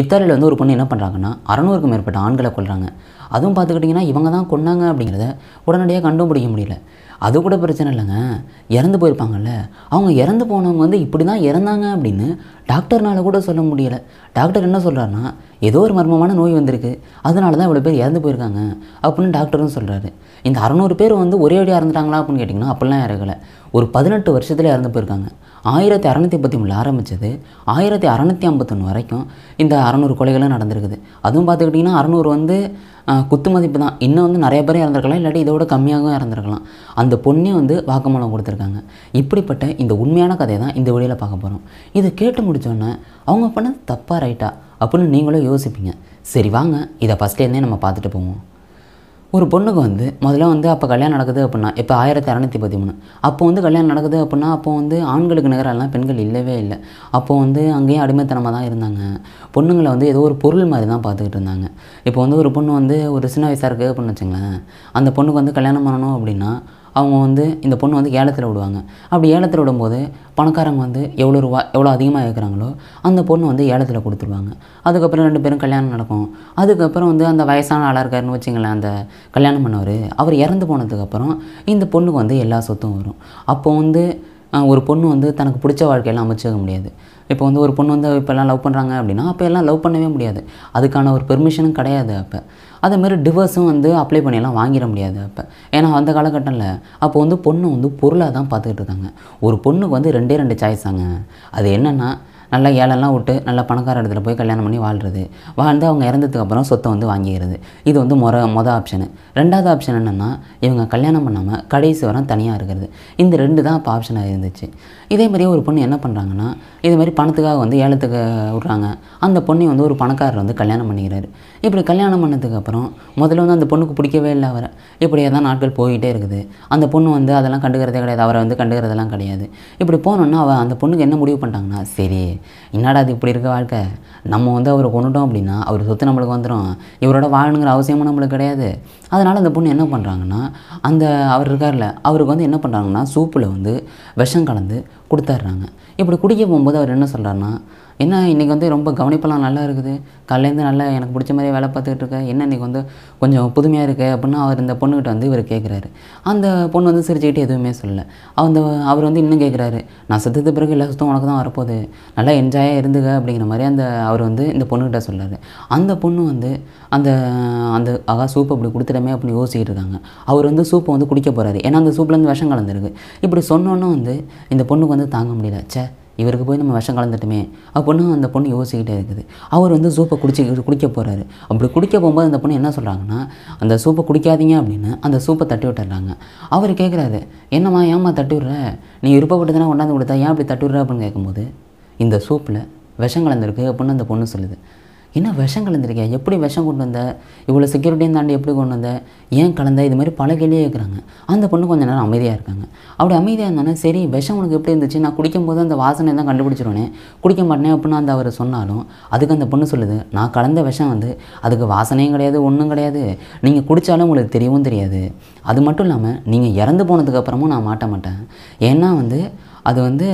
இத்தாலியில் வந்து ஒரு பொண்ணு என்ன பண்ணுறாங்கன்னா அறநூறுக்கும் மேற்பட்ட ஆண்களை கொள்கிறாங்க அதுவும் பார்த்துக்கிட்டிங்கன்னா இவங்க தான் கொண்டாங்க அப்படிங்கிறத உடனடியாக கண்டுபிடிக்க முடியல அது கூட பிரச்சனை இல்லைங்க இறந்து போயிருப்பாங்கல்ல அவங்க இறந்து போனவங்க வந்து இப்படி தான் இறந்தாங்க அப்படின்னு டாக்டர்னால் கூட சொல்ல முடியலை டாக்டர் என்ன சொல்கிறாருன்னா ஏதோ ஒரு மர்மமான நோய் வந்திருக்கு அதனால தான் இவ்வளோ பேர் இறந்து போயிருக்காங்க அப்படின்னு டாக்டரும் சொல்கிறாரு இந்த அறநூறு பேர் வந்து ஒரே அடியாக இறந்துட்டாங்களா அப்படின்னு கேட்டிங்கன்னா அப்படிலாம் இறக்கலை ஒரு பதினெட்டு வருஷத்தில் இறந்து போயிருக்காங்க ஆயிரத்தி அறநூற்றி பத்தி மூணில் ஆரம்பித்தது ஆயிரத்தி அறநூற்றி ஐம்பத்தொன்று வரைக்கும் இந்த அறநூறு கொலைகளும் நடந்திருக்குது அதுவும் பார்த்துக்கிட்டிங்கன்னா அறநூறு வந்து குத்து மதிப்பு தான் இன்னும் வந்து நிறைய பேரும் இறந்துருக்கலாம் இல்லாட்டி இதோட கம்மியாகவும் இறந்துருக்கலாம் அந்த பொண்ணே வந்து வாக்குமூலம் கொடுத்துருக்காங்க இப்படிப்பட்ட இந்த உண்மையான கதையை தான் இந்த வழியில் பார்க்க போகிறோம் இதை கேட்டு முடித்தோன்னே அவங்க பண்ணது தப்பாக ரைட்டா அப்படின்னு நீங்களும் யோசிப்பீங்க சரி வாங்க இதை ஃபஸ்ட்லேருந்தே நம்ம பார்த்துட்டு போவோம் ஒரு பொண்ணுக்கு வந்து முதல்ல வந்து அப்போ கல்யாணம் நடக்குது அப்படின்னா இப்போ ஆயிரத்தி அறநூற்றி பதிமூணு அப்போ வந்து கல்யாணம் நடக்குது அப்படின்னா அப்போ வந்து ஆண்களுக்கு நகரெல்லாம் பெண்கள் இல்லவே இல்லை அப்போது வந்து அங்கேயும் அடிமைத்தனமாக தான் இருந்தாங்க பொண்ணுங்களை வந்து ஏதோ ஒரு பொருள் மாதிரி தான் பார்த்துக்கிட்டு இருந்தாங்க இப்போ வந்து ஒரு பொண்ணு வந்து ஒரு சின்ன வயசாக இருக்குது அப்படின்னு வச்சுங்களேன் அந்த பொண்ணுக்கு வந்து கல்யாணம் பண்ணணும் அப்படின்னா அவங்க வந்து இந்த பொண்ணு வந்து ஏலத்தில் விடுவாங்க அப்படி ஏலத்தில் விடும்போது பணக்காரங்க வந்து எவ்வளோ ரூபா எவ்வளோ அதிகமாக இருக்கிறாங்களோ அந்த பொண்ணு வந்து ஏலத்தில் கொடுத்துருவாங்க அதுக்கப்புறம் ரெண்டு பேரும் கல்யாணம் நடக்கும் அதுக்கப்புறம் வந்து அந்த வயசான ஆளாக இருக்காருன்னு அந்த கல்யாணம் பண்ணவர் அவர் இறந்து போனதுக்கப்புறம் இந்த பொண்ணுக்கு வந்து எல்லா சொத்தும் வரும் அப்போ வந்து ஒரு பொண்ணு வந்து தனக்கு பிடிச்ச வாழ்க்கையெல்லாம் அமைச்சிக்க முடியாது இப்போ வந்து ஒரு பொண்ணு வந்து இப்போல்லாம் லவ் பண்ணுறாங்க அப்படின்னா அப்போ எல்லாம் லவ் பண்ணவே முடியாது அதுக்கான ஒரு பெர்மிஷனும் கிடையாது அப்போ அதேமாதிரி டிவர்ஸும் வந்து அப்ளை பண்ணியெல்லாம் வாங்கிட முடியாது அப்போ ஏன்னா அந்த காலகட்டத்தில் அப்போ வந்து பொண்ணு வந்து பொருளாக தான் பார்த்துக்கிட்டு இருக்காங்க ஒரு பொண்ணுக்கு வந்து ரெண்டே ரெண்டு சாய்ஸாங்க அது என்னென்னா நல்லா ஏழெல்லாம் விட்டு நல்லா பணக்கார இடத்துல போய் கல்யாணம் பண்ணி வாழ்கிறது வாழ்ந்து அவங்க இறந்ததுக்கப்புறம் சொத்தை வந்து வாங்கிக்கிறது இது வந்து முற மொதல் ஆப்ஷனு ரெண்டாவது ஆப்ஷன் என்னென்னா இவங்க கல்யாணம் பண்ணாமல் கடைசி வரம் தனியாக இருக்கிறது இந்த ரெண்டு தான் இப்போ ஆப்ஷனாக இருந்துச்சு இதே மாதிரி ஒரு பொண்ணு என்ன பண்ணுறாங்கன்னா இதே மாதிரி பணத்துக்காக வந்து ஏலத்துக்கு விட்றாங்க அந்த பொண்ணை வந்து ஒரு பணக்காரர் வந்து கல்யாணம் பண்ணிக்கிறாரு இப்படி கல்யாணம் பண்ணதுக்கப்புறம் முதல்ல வந்து அந்த பொண்ணுக்கு பிடிக்கவே இல்லை அவரை இப்படியே தான் நாட்கள் போய்கிட்டே இருக்குது அந்த பொண்ணு வந்து அதெல்லாம் கண்டுக்கிறதே கிடையாது அவரை வந்து கண்டுக்கிறதெல்லாம் கிடையாது இப்படி போனோன்னா அவள் அந்த பொண்ணுக்கு என்ன முடிவு பண்ணிட்டாங்கன்னா சரி என்னடா அது இப்படி இருக்க வாழ்க்கை நம்ம வந்து அவரை கொண்டுட்டோம் அப்படின்னா அவர் சொத்து நம்மளுக்கு வந்துடும் இவரோட வாழணுங்கிற அவசியமும் நம்மளுக்கு கிடையாது அதனால் அந்த பொண்ணு என்ன பண்ணுறாங்கன்னா அந்த அவர் இருக்கார்ல அவருக்கு வந்து என்ன பண்ணுறாங்கன்னா சூப்பில் வந்து விஷம் கலந்து கொடுத்துட்றாங்க இப்படி குடிக்க போகும்போது அவர் என்ன சொல்கிறாருன்னா என்ன இன்றைக்கி வந்து ரொம்ப கவனிப்பெல்லாம் நல்லா இருக்குது காலையிலேருந்து நல்லா எனக்கு பிடிச்ச மாதிரியே வேலை பார்த்துக்கிட்டு இருக்கேன் என்ன இன்றைக்கி வந்து கொஞ்சம் புதுமையாக இருக்குது அப்படின்னா அவர் இந்த பொண்ணுக்கிட்ட வந்து இவர் கேட்குறாரு அந்த பொண்ணு வந்து சிரிச்சுக்கிட்டு எதுவுமே சொல்லலை அந்த அவர் வந்து இன்னும் கேட்குறாரு நான் செத்தது பிறகு எல்லா சுத்தம் உனக்கு தான் வரப்போகுது நல்லா என்ஜாயாக இருந்துக அப்படிங்கிற மாதிரி அந்த அவர் வந்து இந்த பொண்ணுக்கிட்ட சொல்கிறாரு அந்த பொண்ணு வந்து அந்த அந்த அகா சூப் அப்படி கொடுத்துடமே அப்படின்னு யோசிக்கிட்டு இருக்காங்க அவர் வந்து சூப்பை வந்து குடிக்க போகிறாரு ஏன்னா அந்த சூப்லேருந்து விஷம் கலந்துருக்கு இப்படி சொன்னோன்னே வந்து இந்த பொண்ணுக்கு வந்து தாங்க முடியல சே இவருக்கு போய் நம்ம விஷம் கலந்துட்டுமே அப்படின்னா அந்த பொண்ணு யோசிக்கிட்டே இருக்குது அவர் வந்து சூப்பை குடிச்சு குடிக்க போகிறாரு அப்படி குடிக்க போகும்போது அந்த பொண்ணு என்ன சொல்கிறாங்கன்னா அந்த சூப்பை குடிக்காதீங்க அப்படின்னு அந்த சூப்பை தட்டி விட்டுறாங்க அவர் கேட்குறாரு என்னம்மா ஏம்மா தட்டி விடுற நீ விருப்பப்பட்டதுனா கொண்டாந்து கொடுத்தா ஏன் அப்படி தட்டி விடுற அப்படின்னு கேட்கும்போது இந்த சூப்பில் விஷம் கலந்துருக்கு அப்படின்னு அந்த பொண்ணு சொல்லுது என்ன விஷம் கலந்துருக்கியா எப்படி விஷம் கொண்டு வந்த இவ்வளோ செக்யூரிட்டியும் தாண்டி எப்படி கொண்டு வந்த ஏன் கலந்த இது மாதிரி பல கேள்வியே இருக்கிறாங்க அந்த பொண்ணு கொஞ்சம் நேரம் அமைதியாக இருக்காங்க அப்படி அமைதியாக இருந்தானே சரி விஷம் உனக்கு எப்படி இருந்துச்சு நான் குடிக்கும்போது அந்த வாசனை தான் கண்டுபிடிச்சிருவேனே குடிக்க மாட்டேன் அப்படின்னு அந்த அவர் சொன்னாலும் அதுக்கு அந்த பொண்ணு சொல்லுது நான் கலந்த விஷம் வந்து அதுக்கு வாசனையும் கிடையாது ஒன்றும் கிடையாது நீங்கள் குடித்தாலும் உங்களுக்கு தெரியவும் தெரியாது அது மட்டும் இல்லாமல் நீங்கள் இறந்து போனதுக்கப்புறமும் நான் மாட்ட மாட்டேன் ஏன்னா வந்து அது வந்து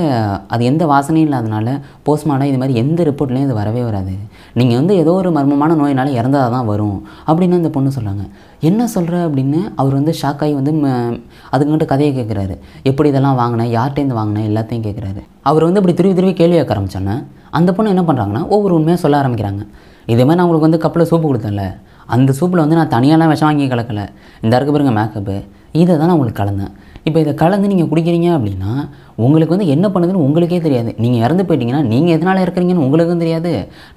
அது எந்த வாசனையும் இல்லாதனால போஸ்ட்மார்ட்டம் இது மாதிரி எந்த ரிப்போர்ட்லேயும் அது வரவே வராது நீங்கள் வந்து ஏதோ ஒரு மர்மமான நோயினால இறந்தால் தான் வரும் அப்படின்னு அந்த பொண்ணு சொல்கிறாங்க என்ன சொல்கிற அப்படின்னு அவர் வந்து ஷாக் ஆகி வந்து அதுங்கிட்ட கதையை கேட்குறாரு எப்படி இதெல்லாம் வாங்கினேன் யார்கிட்டேருந்து வாங்கினேன் எல்லாத்தையும் கேட்குறாரு அவர் வந்து இப்படி திருவி திருவி கேள்வி கேட்க ஆரம்பிச்சோன்னே அந்த பொண்ணு என்ன பண்ணுறாங்கன்னா ஒவ்வொரு உண்மையாக சொல்ல ஆரம்பிக்கிறாங்க இதே மாதிரி நான் உங்களுக்கு வந்து கப்பில் சூப்பு கொடுத்தேன்ல அந்த சூப்பில் வந்து நான் தனியாலாம் விஷம் வாங்கி கலக்கலை இந்த இருக்க பாருங்க மேக்கப்பு இதை தான் நான் உங்களுக்கு கலந்தேன் இப்போ இதை கலந்து நீங்கள் குடிக்கிறீங்க அப்படின்னா உங்களுக்கு வந்து என்ன பண்ணுதுன்னு உங்களுக்கே தெரியாது நீங்கள் இறந்து போயிட்டீங்கன்னா நீங்கள் எதனால் இறக்குறீங்கன்னு உங்களுக்கும் தெரியாது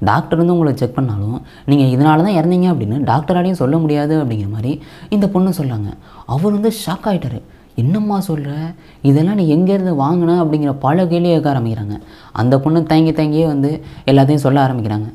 டாக்டர் வந்து உங்களை செக் பண்ணாலும் நீங்கள் இதனால தான் இறந்தீங்க அப்படின்னு டாக்டராலையும் சொல்ல முடியாது அப்படிங்கிற மாதிரி இந்த பொண்ணு சொல்கிறாங்க அவர் வந்து ஷாக் ஆகிட்டார் என்னம்மா சொல்கிற இதெல்லாம் நீ எங்கேருந்து வாங்கின அப்படிங்கிற பல கேள்வி கேட்க ஆரம்பிக்கிறாங்க அந்த பொண்ணு தேங்கி தேங்கியே வந்து எல்லாத்தையும் சொல்ல ஆரம்பிக்கிறாங்க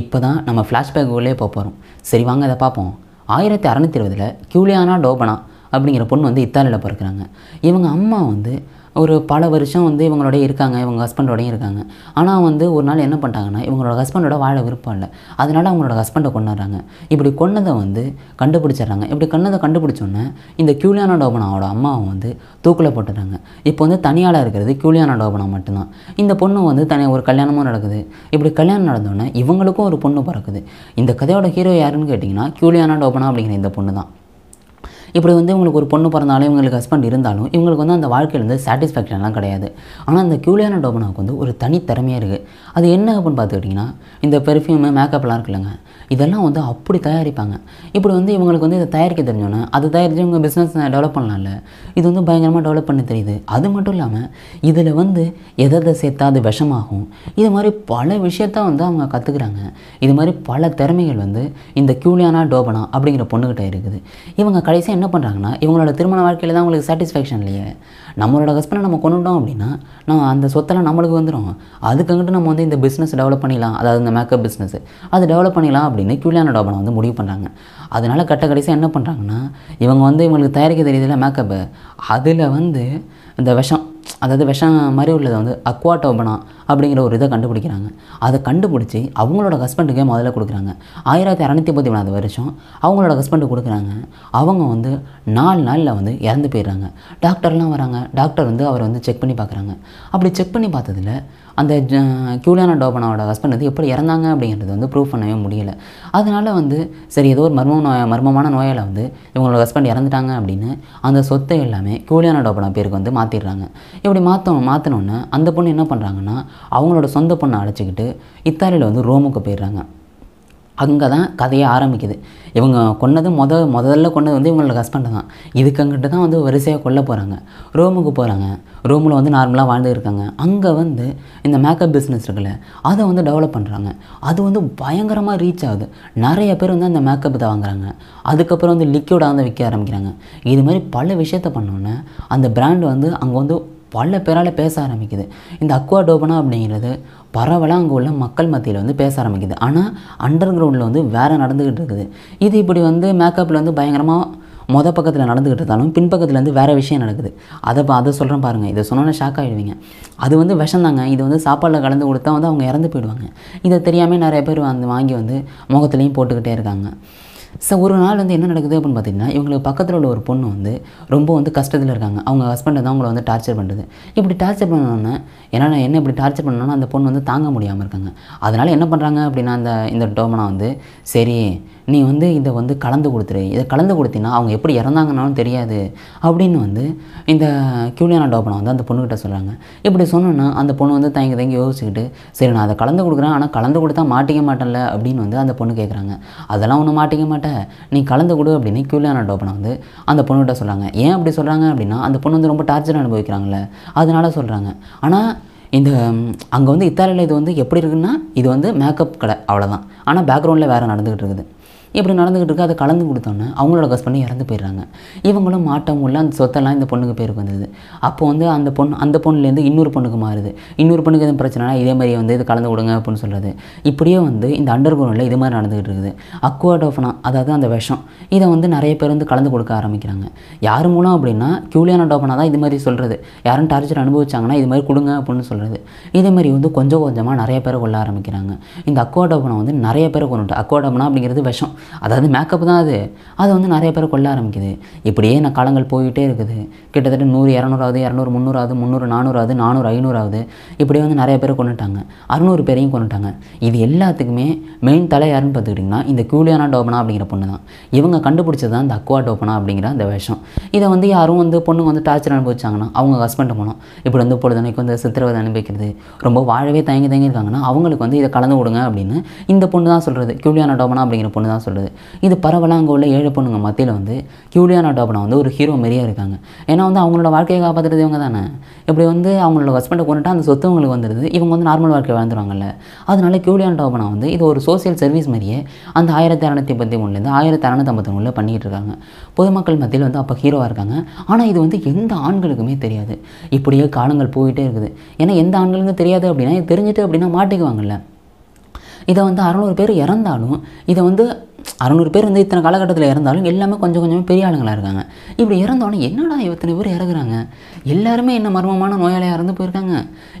இப்போ தான் நம்ம ஃப்ளாஷ்பேக் உள்ளே போக போகிறோம் சரி வாங்க அதை பார்ப்போம் ஆயிரத்தி அறநூற்றி இருபதில் கியூலியானா டோபனா அப்படிங்கிற பொண்ணு வந்து இத்தாலியில் பிறக்கிறாங்க இவங்க அம்மா வந்து ஒரு பல வருஷம் வந்து இவங்களோடய இருக்காங்க இவங்க ஹஸ்பண்டோடையும் இருக்காங்க ஆனால் வந்து ஒரு நாள் என்ன பண்ணிட்டாங்கன்னா இவங்களோட ஹஸ்பண்டோட வாழ விருப்பம் இல்லை அதனால் அவங்களோட ஹஸ்பண்டை கொண்டாடுறாங்க இப்படி கொன்னதை வந்து கண்டுபிடிச்சிடுறாங்க இப்படி கொன்னதை கண்டுபிடிச்சோன்னே இந்த கியூலியானா டோபனாவோட அம்மாவை வந்து தூக்கில் போட்டுடுறாங்க இப்போ வந்து தனியாளாக இருக்கிறது கியூலியானா டோபனா மட்டும்தான் இந்த பொண்ணு வந்து தனி ஒரு கல்யாணமும் நடக்குது இப்படி கல்யாணம் நடந்தோடனே இவங்களுக்கும் ஒரு பொண்ணு பிறக்குது இந்த கதையோட ஹீரோ யாருன்னு கேட்டிங்கன்னா கியூலியானா டோபனா அப்படிங்கிற இந்த பொண்ணு தான் இப்படி வந்து இவங்களுக்கு ஒரு பொண்ணு பிறந்தாலும் இவங்களுக்கு ஹஸ்பண்ட் இருந்தாலும் இவங்களுக்கு வந்து அந்த வாழ்க்கையில் வந்து சாட்டிஸ்ஃபேக்ஷன்லாம் கிடையாது ஆனால் அந்த கியூலியான டோபனாவுக்கு வந்து ஒரு தனித்திறமையாக இருக்குது அது என்ன அப்படின்னு பார்த்துக்கிட்டிங்கன்னா இந்த பெர்ஃப்யூமு மேக்கப்லாம் இருக்குல்லங்க இதெல்லாம் வந்து அப்படி தயாரிப்பாங்க இப்படி வந்து இவங்களுக்கு வந்து இதை தயாரிக்க தெரிஞ்சோன்னே அது தயாரித்து இவங்க பிஸ்னஸ் டெவலப் பண்ணலாம்ல இது வந்து பயங்கரமாக டெவலப் பண்ணி தெரியுது அது மட்டும் இல்லாமல் இதில் வந்து எதை சேர்த்தா அது விஷமாகும் இது மாதிரி பல விஷயத்த வந்து அவங்க கற்றுக்குறாங்க இது மாதிரி பல திறமைகள் வந்து இந்த கியூலியானா டோபனா அப்படிங்கிற பொண்ணுக்கிட்ட இருக்குது இவங்க கடைசியாக என்ன பண்ணுறாங்கன்னா இவங்களோட திருமண வாழ்க்கையில் தான் உங்களுக்கு சாட்டிஸ்ஃபேக்ஷன் இல்லையே நம்மளோட ஹஸ்பண்டை நம்ம கொண்டுட்டோம் அப்படின்னா நம்ம அந்த சொத்தெல்லாம் நம்மளுக்கு வந்துடும் அதுக்கங்கிட்டு நம்ம வந்து இந்த பிஸ்னஸ் டெவலப் பண்ணிடலாம் அதாவது இந்த மேக்கப் பிஸ்னஸ் அது டெவலப் பண்ணிடலாம் அப்படின்னு கியூலியான டோபனை வந்து முடிவு பண்ணுறாங்க அதனால் கட்ட கடைசியாக என்ன பண்ணுறாங்கன்னா இவங்க வந்து இவங்களுக்கு தயாரிக்க தெரியுதுல மேக்கப்பு அதில் வந்து இந்த விஷம் அதாவது விஷம் மாதிரி உள்ளதை வந்து அக்வாட்டோபனா அப்படிங்கிற ஒரு இதை கண்டுபிடிக்கிறாங்க அதை கண்டுபிடிச்சி அவங்களோட ஹஸ்பண்டுக்கே முதல்ல கொடுக்குறாங்க ஆயிரத்தி அறநூத்தி முப்பத்தி மூணாவது வருஷம் அவங்களோட ஹஸ்பண்டு கொடுக்குறாங்க அவங்க வந்து நாலு நாளில் வந்து இறந்து போயிடுறாங்க டாக்டர்லாம் வராங்க டாக்டர் வந்து அவரை வந்து செக் பண்ணி பார்க்குறாங்க அப்படி செக் பண்ணி பார்த்ததில் அந்த கியூலியானா டோபனோட ஹஸ்பண்ட் வந்து எப்படி இறந்தாங்க அப்படிங்கிறது வந்து ப்ரூவ் பண்ணவே முடியலை அதனால் வந்து சரி ஏதோ ஒரு மர்ம நோய மர்மமான நோயால் வந்து இவங்களோட ஹஸ்பண்ட் இறந்துட்டாங்க அப்படின்னு அந்த சொத்தை எல்லாமே கியூலியானா டோபனா பேருக்கு வந்து மாற்றிடுறாங்க இப்படி மாற்ற மாற்றினோன்னே அந்த பொண்ணு என்ன பண்ணுறாங்கன்னா அவங்களோட சொந்த பொண்ணை அழைச்சிக்கிட்டு இத்தாலியில் வந்து ரோமுக்கு போயிடுறாங்க அங்கே தான் கதையே ஆரம்பிக்குது இவங்க கொன்னது முத முதல்ல கொண்டது வந்து இவங்களோட ஹஸ்பண்ட் தான் இதுக்கங்கிட்ட தான் வந்து வரிசையாக கொல்ல போகிறாங்க ரோமுக்கு போகிறாங்க ரூமில் வந்து நார்மலாக வாழ்ந்து இருக்காங்க அங்கே வந்து இந்த மேக்கப் பிஸ்னஸ் இருக்குல்ல அதை வந்து டெவலப் பண்ணுறாங்க அது வந்து பயங்கரமாக ரீச் ஆகுது நிறைய பேர் வந்து அந்த மேக்கப் இதை வாங்குறாங்க அதுக்கப்புறம் வந்து லிக்யூடாக வந்து விற்க ஆரம்பிக்கிறாங்க இது மாதிரி பல விஷயத்த பண்ணோன்னே அந்த பிராண்ட் வந்து அங்கே வந்து பல பேரால் பேச ஆரம்பிக்குது இந்த அக்வா டோபனா அப்படிங்கிறது பரவலாக அங்கே உள்ள மக்கள் மத்தியில் வந்து பேச ஆரம்பிக்குது ஆனால் அண்டர் கிரவுண்டில் வந்து வேறு நடந்துக்கிட்டு இருக்குது இது இப்படி வந்து மேக்கப்பில் வந்து பயங்கரமாக மொதல் பக்கத்தில் நடந்துக்கிட்டு இருந்தாலும் பின்பக்கத்தில் வந்து வேறு விஷயம் நடக்குது அதை அதை சொல்கிறேன் பாருங்கள் இதை சொன்னோன்னே ஷாக் ஆகிடுவீங்க அது வந்து விஷம் தாங்க இது வந்து சாப்பாட்டில் கலந்து கொடுத்தா வந்து அவங்க இறந்து போயிடுவாங்க இதை தெரியாமல் நிறைய பேர் வந்து வாங்கி வந்து முகத்துலேயும் போட்டுக்கிட்டே இருக்காங்க ஸோ ஒரு நாள் வந்து என்ன நடக்குது அப்படின்னு பார்த்தீங்கன்னா இவங்களுக்கு பக்கத்தில் உள்ள ஒரு பொண்ணு வந்து ரொம்ப வந்து கஷ்டத்தில் இருக்காங்க அவங்க ஹஸ்பண்ட் தான் அவங்கள வந்து டார்ச்சர் பண்ணுறது இப்படி டார்ச்சர் பண்ணோன்னே என்னால் என்ன இப்படி டார்ச்சர் பண்ணோன்னா அந்த பொண்ணு வந்து தாங்க முடியாமல் இருக்காங்க அதனால் என்ன பண்ணுறாங்க அப்படின்னா அந்த இந்த டோமனா வந்து சரி நீ வந்து இதை வந்து கலந்து கொடுத்துரு இதை கலந்து கொடுத்தீங்கன்னா அவங்க எப்படி இறந்தாங்கனாலும் தெரியாது அப்படின்னு வந்து இந்த கியூலியான டோபனை வந்து அந்த பொண்ணுக்கிட்ட சொல்கிறாங்க இப்படி சொன்னோன்னா அந்த பொண்ணு வந்து தயங்கி தயங்கி யோசிச்சுக்கிட்டு சரி நான் அதை கலந்து கொடுக்குறேன் ஆனால் கலந்து கொடுத்தா மாட்டிக்க மாட்டேன்ல அப்படின்னு வந்து அந்த பொண்ணு கேட்குறாங்க அதெல்லாம் ஒன்றும் மாட்டிக்க மாட்டேன் நீ கலந்து கொடு அப்படின்னு கியூலியான டோபனை வந்து அந்த பொண்ணுகிட்ட சொல்கிறாங்க ஏன் அப்படி சொல்கிறாங்க அப்படின்னா அந்த பொண்ணு வந்து ரொம்ப டார்ச்சர் அனுபவிக்கிறாங்கல்ல அதனால் சொல்கிறாங்க ஆனால் இந்த அங்கே வந்து இத்தாலியில் இது வந்து எப்படி இருக்குன்னா இது வந்து மேக்கப் கடை அவ்வளோதான் ஆனால் பேக்ரவுண்டில் வேறு நடந்துக்கிட்டு இருக்குது இப்படி நடந்துக்கிட்டு இருக்கு அதை கலந்து கொடுத்தோன்னே அவங்களோட ஹஸ்பண்டும் இறந்து போயிடுறாங்க இவங்களும் மாட்டவங்க உள்ள அந்த சொத்தெல்லாம் இந்த பொண்ணுக்கு பேருக்கு வந்தது அப்போ வந்து அந்த பொண்ணு அந்த பொண்ணுலேருந்து இன்னொரு பொண்ணுக்கு மாறுது இன்னொரு பொண்ணுக்கு எதுவும் பிரச்சனைனா இதே மாதிரி வந்து இது கலந்து கொடுங்க அப்படின்னு சொல்கிறது இப்படியே வந்து இந்த அண்டர் கிரவுண்டில் இது மாதிரி நடந்துகிட்டு இருக்குது அக்வாடோஃபனா அதாவது அந்த விஷம் இதை வந்து நிறைய பேர் வந்து கலந்து கொடுக்க ஆரம்பிக்கிறாங்க யார் மூலம் அப்படின்னா கியூலியானா டோஃபனா தான் இது மாதிரி சொல்கிறது யாரும் டார்ச்சர் அனுபவிச்சாங்கன்னா இது மாதிரி கொடுங்க அப்படின்னு சொல்கிறது இதே மாதிரி வந்து கொஞ்சம் கொஞ்சமாக நிறைய பேரை கொள்ள ஆரம்பிக்கிறாங்க இந்த அக்வாடோபனா வந்து நிறைய பேர் கொண்டுட்டு அக்வாடோஃபனா அப்படிங்கிறது விஷம் அதாவது மேக்கப் தான் அது அதை வந்து நிறைய பேர் கொள்ள ஆரம்பிக்குது இப்படியே நான் காலங்கள் போயிட்டே இருக்குது கிட்டத்தட்ட நூறு இரநூறாவது இரநூறு முந்நூறாவது முந்நூறு நானூறாவது நானூறு ஐநூறாவது இப்படியே வந்து நிறைய பேர் கொண்டுட்டாங்க அறுநூறு பேரையும் கொண்டுட்டாங்க இது எல்லாத்துக்குமே மெயின் தலை யாருன்னு பார்த்துக்கிட்டிங்கன்னா இந்த கியூலியானா டோபனா அப்படிங்கிற பொண்ணு தான் இவங்க கண்டுபிடிச்சது தான் இந்த அக்வா டோபனா அப்படிங்கிற அந்த விஷம் இதை வந்து யாரும் வந்து பொண்ணுங்க வந்து டார்ச்சர் அனுபவிச்சாங்கன்னா அவங்க ஹஸ்பண்ட் போனோம் இப்படி வந்து பொழுதுனைக்கு வந்து சித்திரவதை அனுபவிக்கிறது ரொம்ப வாழவே தயங்கி தயங்கி இருக்காங்கன்னா அவங்களுக்கு வந்து இதை கலந்து விடுங்க அப்படின்னு இந்த பொண்ணு தான் சொல்கிறது கியூலியானா டோபனா அப்படிங்கிற பொண்ணு தான் சொல்லுது இது பரவலாக அங்கே உள்ள ஏழு பொண்ணுங்க மத்தியில் வந்து கியூலியானா டாப்னா வந்து ஒரு ஹீரோ மாரியாக இருக்காங்க ஏன்னா வந்து அவங்களோட வாழ்க்கையை காப்பாற்றுறது இவங்க தானே இப்படி வந்து அவங்களோட ஹஸ்பண்டை கொண்டுட்டா அந்த சொத்து அவங்களுக்கு வந்துடுது இவங்க வந்து நார்மல் வாழ்க்கை வாழ்ந்துருவாங்கல்ல அதனால கியூலியான டோபனா வந்து இது ஒரு சோசியல் சர்வீஸ் மாதிரியே அந்த ஆயிரத்தி அறநூற்றி பத்தி மூணுலேருந்து ஆயிரத்தி அறநூற்றி ஐம்பத்தி மூணில் பண்ணிகிட்டு இருக்காங்க பொதுமக்கள் மத்தியில் வந்து அப்போ ஹீரோவாக இருக்காங்க ஆனால் இது வந்து எந்த ஆண்களுக்குமே தெரியாது இப்படியே காலங்கள் போயிட்டே இருக்குது ஏன்னா எந்த ஆண்களுக்கும் தெரியாது அப்படின்னா தெரிஞ்சுட்டு அப்படின்னா மாட்டிக்குவாங்கல்ல இதை வந்து அறநூறு பேர் இறந்தாலும் இதை வந்து அறநூறு பேர் வந்து இத்தனை காலகட்டத்தில் இறந்தாலும் எல்லாமே கொஞ்சம் கொஞ்சமாக பெரிய ஆளுங்களாக இருக்காங்க இப்படி இறந்தாலும் என்னடா இத்தனை பேர் இறக்குறாங்க எல்லாருமே என்ன மர்மமான நோயாளியாக இறந்து போயிருக்காங்க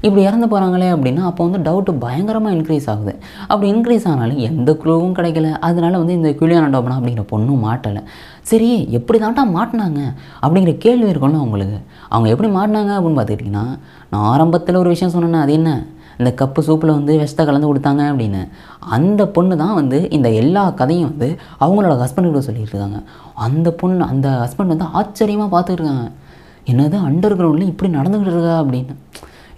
இப்படி இறந்து போகிறாங்களே அப்படின்னா அப்போ வந்து டவுட்டு பயங்கரமாக இன்க்ரீஸ் ஆகுது அப்படி இன்க்ரீஸ் ஆனாலும் எந்த குழுவும் கிடைக்கல அதனால் வந்து இந்த கிளியான டோபனா அப்படிங்கிற பொண்ணும் மாட்டலை சரி எப்படி தாண்டா மாட்டினாங்க அப்படிங்கிற கேள்வி இருக்கணும் அவங்களுக்கு அவங்க எப்படி மாட்டினாங்க அப்படின்னு பார்த்துக்கிட்டிங்கன்னா நான் ஆரம்பத்தில் ஒரு விஷயம் சொன்னேன்னா அது என்ன இந்த கப்பு சூப்பில் வந்து விஷத்தை கலந்து கொடுத்தாங்க அப்படின்னு அந்த பொண்ணு தான் வந்து இந்த எல்லா கதையும் வந்து அவங்களோட கூட சொல்லிகிட்டு இருக்காங்க அந்த பொண்ணு அந்த ஹஸ்பண்ட் வந்து ஆச்சரியமாக பார்த்துருக்காங்க என்னது அண்டர் கிரவுண்டில் இப்படி நடந்துக்கிட்டு இருக்கா அப்படின்னு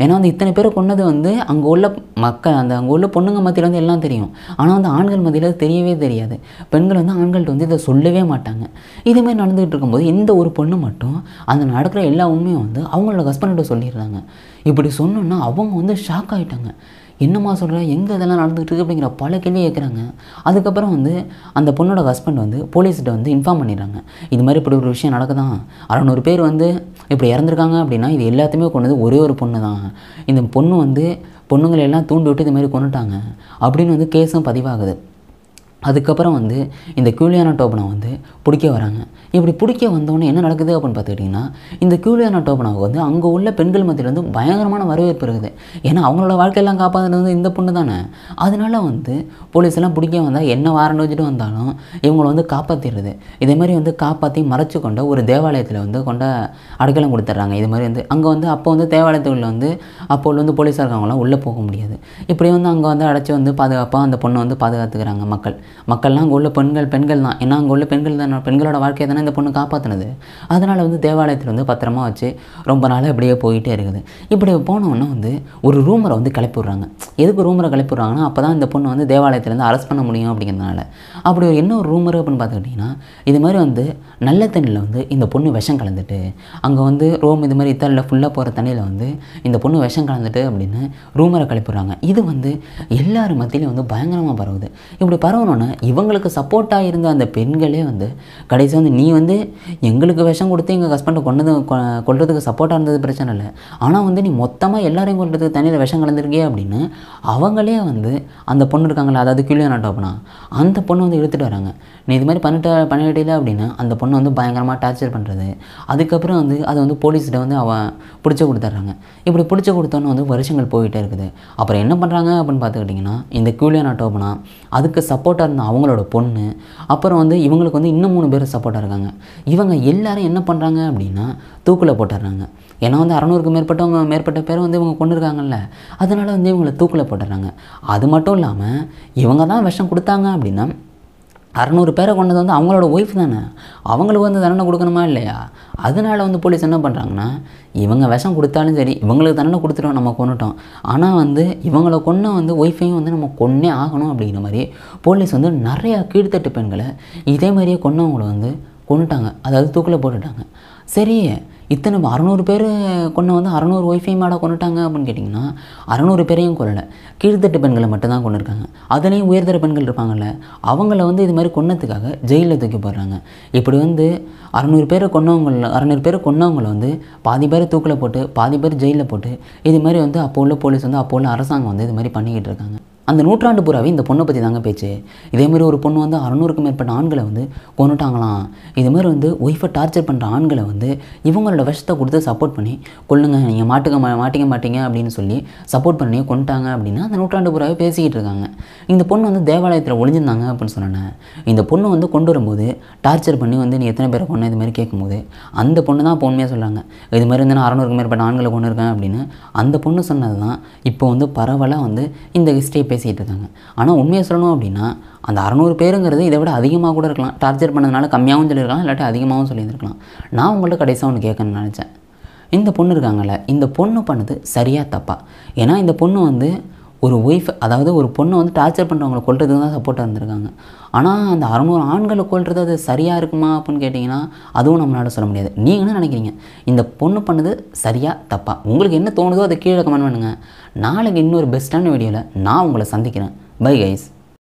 ஏன்னா வந்து இத்தனை பேரை கொண்டது வந்து அங்கே உள்ள மக்கள் அந்த அங்கே உள்ள பொண்ணுங்க மத்தியில் வந்து எல்லாம் தெரியும் ஆனால் வந்து ஆண்கள் மத்தியில் தெரியவே தெரியாது பெண்கள் வந்து ஆண்கள்கிட்ட வந்து இதை சொல்லவே மாட்டாங்க இதுமாரி நடந்துகிட்டு இருக்கும்போது இந்த ஒரு பொண்ணு மட்டும் அந்த நடக்கிற எல்லா உண்மையும் வந்து அவங்களோட ஹஸ்பண்டோட சொல்லிடுறாங்க இப்படி சொன்னோன்னா அவங்க வந்து ஷாக் ஆகிட்டாங்க என்னம்மா சொல்கிற எங்கே இதெல்லாம் நடந்துகிட்டு இருக்குது அப்படிங்கிற பல கேள்வி கேட்குறாங்க அதுக்கப்புறம் வந்து அந்த பொண்ணோட ஹஸ்பண்ட் வந்து போலீஸ்கிட்ட வந்து இன்ஃபார்ம் பண்ணிடுறாங்க இது மாதிரி இப்படி ஒரு விஷயம் நடக்குதான் அறநூறு பேர் வந்து இப்படி இறந்துருக்காங்க அப்படின்னா இது எல்லாத்தையுமே கொண்டது ஒரே ஒரு பொண்ணு தான் இந்த பொண்ணு வந்து பொண்ணுங்களை எல்லாம் தூண்டி விட்டு இது மாதிரி கொண்டுட்டாங்க அப்படின்னு வந்து கேஸும் பதிவாகுது அதுக்கப்புறம் வந்து இந்த கியூலியானா டோபனை வந்து பிடிக்க வராங்க இப்படி பிடிக்க வந்தோடனே என்ன நடக்குது அப்படின்னு பார்த்துக்கிட்டிங்கன்னா இந்த கியூலியானா டோபனாவுக்கு வந்து அங்கே உள்ள பெண்கள் மத்தியில் வந்து பயங்கரமான வரவேற்பு இருக்குது ஏன்னா அவங்களோட வாழ்க்கையெல்லாம் காப்பாற்றுறது வந்து இந்த பொண்ணு தானே அதனால வந்து போலீஸெல்லாம் பிடிக்க வந்தால் என்ன வாரண்ட் வச்சுட்டு வந்தாலும் இவங்களை வந்து காப்பாற்றிடுறது இதே மாதிரி வந்து காப்பாற்றி மறைச்சு கொண்ட ஒரு தேவாலயத்தில் வந்து கொண்ட அடைக்கலம் கொடுத்துட்றாங்க இது மாதிரி வந்து அங்கே வந்து அப்போ வந்து தேவாலயத்துக்குள்ள வந்து அப்போ வந்து போலீஸாக இருக்கவங்களாம் உள்ளே போக முடியாது இப்படி வந்து அங்கே வந்து அடைச்சி வந்து பாதுகாப்பாக அந்த பொண்ணை வந்து பாதுகாத்துக்கிறாங்க மக்கள் மக்கள்லாம் அங்கே உள்ள பெண்கள் பெண்கள் தான் ஏன்னா அங்கே உள்ள பெண்கள் தான் பெண்களோட வாழ்க்கையை தானே இந்த பொண்ணு காப்பாற்றினது அதனால் வந்து தேவாலயத்தில் வந்து பத்திரமா வச்சு ரொம்ப நாளாக இப்படியே போயிட்டே இருக்குது இப்படி போனோன்னா வந்து ஒரு ரூமரை வந்து கிளப்பி விட்றாங்க எதுக்கு ரூமரை கிளப்பி விட்றாங்கன்னா அப்போ தான் இந்த பொண்ணு வந்து தேவாலயத்திலேருந்து அரெஸ்ட் பண்ண முடியும் அப்படிங்கிறதுனால அப்படி ஒரு என்ன ஒரு ரூமர் அப்படின்னு பார்த்துக்கிட்டிங்கன்னா இது மாதிரி வந்து நல்ல தண்ணியில் வந்து இந்த பொண்ணு விஷம் கலந்துட்டு அங்கே வந்து ரோம் இது மாதிரி இத்தாலியில் ஃபுல்லாக போகிற தண்ணியில் வந்து இந்த பொண்ணு விஷம் கலந்துட்டு அப்படின்னு ரூமரை கிளப்பிடுறாங்க இது வந்து எல்லார் மத்தியிலையும் வந்து பயங்கரமாக பரவுது இப்படி பரவணும் ஆனால் இவங்களுக்கு சப்போர்ட்டாக இருந்த அந்த பெண்களே வந்து கடைசி வந்து நீ வந்து எங்களுக்கு விஷம் கொடுத்து எங்கள் ஹஸ்பண்டை கொண்டது கொள்றதுக்கு சப்போர்ட்டாக இருந்தது பிரச்சனை இல்லை ஆனால் வந்து நீ மொத்தமாக எல்லாரையும் கொள்றதுக்கு தனியில் விஷம் கலந்துருக்கே அப்படின்னு அவங்களே வந்து அந்த பொண்ணு இருக்காங்களே அதாவது கிளியோ நாட்டோப்பனா அந்த பொண்ணு வந்து எடுத்துகிட்டு வராங்க நீ இது மாதிரி பண்ணிட்டு பண்ணிட்டீல அப்படின்னா அந்த பொண்ணு வந்து பயங்கரமாக டார்ச்சர் பண்ணுறது அதுக்கப்புறம் வந்து அதை வந்து போலீஸ்கிட்ட வந்து அவன் பிடிச்சி கொடுத்துட்றாங்க இப்படி பிடிச்சி கொடுத்தோன்னு வந்து வருஷங்கள் போயிட்டே இருக்குது அப்புறம் என்ன பண்ணுறாங்க அப்படின்னு பார்த்துக்கிட்டிங்கன்னா இந்த கியூலியா நாட்டோப்பனா அதுக்கு சப்போர்ட்டாக தான் அவங்களோட பொண்ணு அப்புறம் வந்து இவங்களுக்கு வந்து இன்னும் மூணு பேர் சப்போர்ட்டாக இருக்காங்க இவங்க எல்லாரும் என்ன பண்ணுறாங்க அப்படின்னா தூக்கில் போட்டுடுறாங்க ஏன்னா வந்து அறநூறுக்கு மேற்பட்டவங்க மேற்பட்ட பேர் வந்து இவங்க கொண்டுருக்காங்கல்ல அதனால் வந்து இவங்களை தூக்கில் போட்டுடுறாங்க அது மட்டும் இல்லாமல் இவங்க தான் விஷம் கொடுத்தாங்க அப்படின்னா அறநூறு பேரை கொண்டது வந்து அவங்களோட ஒய்ஃப் தானே அவங்களுக்கு வந்து தண்டனை கொடுக்கணுமா இல்லையா அதனால் வந்து போலீஸ் என்ன பண்ணுறாங்கன்னா இவங்க விஷம் கொடுத்தாலும் சரி இவங்களுக்கு தண்டனை கொடுத்துருவோம் நம்ம கொண்டுட்டோம் ஆனால் வந்து இவங்களை கொன்ன வந்து ஒய்ஃபையும் வந்து நம்ம கொன்னே ஆகணும் அப்படிங்கிற மாதிரி போலீஸ் வந்து நிறையா கீழ்த்தட்டு பெண்களை இதே மாதிரியே கொன்னவங்களை வந்து கொண்டுட்டாங்க அதாவது தூக்கில் போட்டுட்டாங்க சரி இத்தனை அறநூறு பேர் கொண்டு வந்து அறநூறு ஒய்ஃபையும் மாட கொண்டுட்டாங்க அப்படின்னு கேட்டிங்கன்னா அறநூறு பேரையும் கொல்லலை கீழ்த்தட்டு பெண்களை மட்டும்தான் கொண்டு இருக்காங்க அதுலேயும் உயர்தர பெண்கள் இருப்பாங்கள்ல அவங்கள வந்து இது மாதிரி கொன்னத்துக்காக ஜெயிலில் தூக்கி போடுறாங்க இப்படி வந்து அறநூறு பேரை கொன்னவங்கள அறநூறு பேர் கொன்னவங்கள வந்து பாதி பேர் தூக்கில் போட்டு பாதி பேர் ஜெயிலில் போட்டு இது மாதிரி வந்து அப்போ உள்ள போலீஸ் வந்து அப்போ உள்ள அரசாங்கம் வந்து இது மாதிரி பண்ணிக்கிட்டு இருக்காங்க அந்த நூற்றாண்டு பூராவே இந்த பொண்ணை பற்றி தாங்க பேச்சு இதேமாதிரி ஒரு பொண்ணு வந்து அறநூறுக்கும் மேற்பட்ட ஆண்களை வந்து கொண்டுட்டாங்களாம் இதுமாரி வந்து ஒய்ஃபை டார்ச்சர் பண்ணுற ஆண்களை வந்து இவங்களோட விஷத்தை கொடுத்து சப்போர்ட் பண்ணி கொள்ளுங்க நீங்கள் மாட்டுக்க மா மாட்டிக்க மாட்டிங்க அப்படின்னு சொல்லி சப்போர்ட் பண்ணி கொண்டுட்டாங்க அப்படின்னா அந்த நூற்றாண்டு பூராவே பேசிக்கிட்டு இருக்காங்க இந்த பொண்ணு வந்து தேவாலயத்தில் ஒளிஞ்சிருந்தாங்க அப்படின்னு சொன்னேன் இந்த பொண்ணு வந்து கொண்டு வரும்போது டார்ச்சர் பண்ணி வந்து நீ எத்தனை பேரை கொண்டு இது மாதிரி கேட்கும்போது அந்த பொண்ணு தான் பொண்ணுமே சொல்கிறாங்க இது மாதிரி வந்து நான் அறநூறுக்கு மேற்பட்ட ஆண்களை கொண்டு இருக்கேன் அப்படின்னு அந்த பொண்ணு சொன்னது தான் இப்போ வந்து பரவலாக வந்து இந்த ஹிஸ்டரியை பேச பேசிகிட்டு இருக்காங்க ஆனால் உண்மையை சொல்லணும் அப்படின்னா அந்த அறநூறு பேருங்கிறது இதை விட அதிகமாக கூட இருக்கலாம் டார்ச்சர் பண்ணதுனால கம்மியாகவும் சொல்லியிருக்கலாம் இல்லாட்டி அதிகமாகவும் சொல்லியிருக்கலாம் நான் உங்கள்கிட்ட கடைசாக ஒன்று கேட்கணும்னு நினச்சேன் இந்த பொண்ணு இருக்காங்கல்ல இந்த பொண்ணு பண்ணது சரியாக தப்பா ஏன்னா இந்த பொண்ணு வந்து ஒரு ஒய்ஃப் அதாவது ஒரு பொண்ணை வந்து டார்ச்சர் பண்ணுறவங்களை கொள்றதுக்கு தான் சப்போர்ட்டாக இருந்திருக்காங்க ஆனால் அந்த அறநூறு ஆண்களை கொள்றது அது சரியாக இருக்குமா அப்படின்னு கேட்டிங்கன்னா அதுவும் நம்மளால் சொல்ல முடியாது நீங்கள் என்ன நினைக்கிறீங்க இந்த பொண்ணு பண்ணது சரியாக தப்பா உங்களுக்கு என்ன தோணுதோ அதை கீழே கமெண்ட் பண்ணுங்கள் நாளைக்கு இன்னொரு பெஸ்ட்டான வீடியோவில் நான் உங்களை சந்திக்கிறேன் பை கைஸ்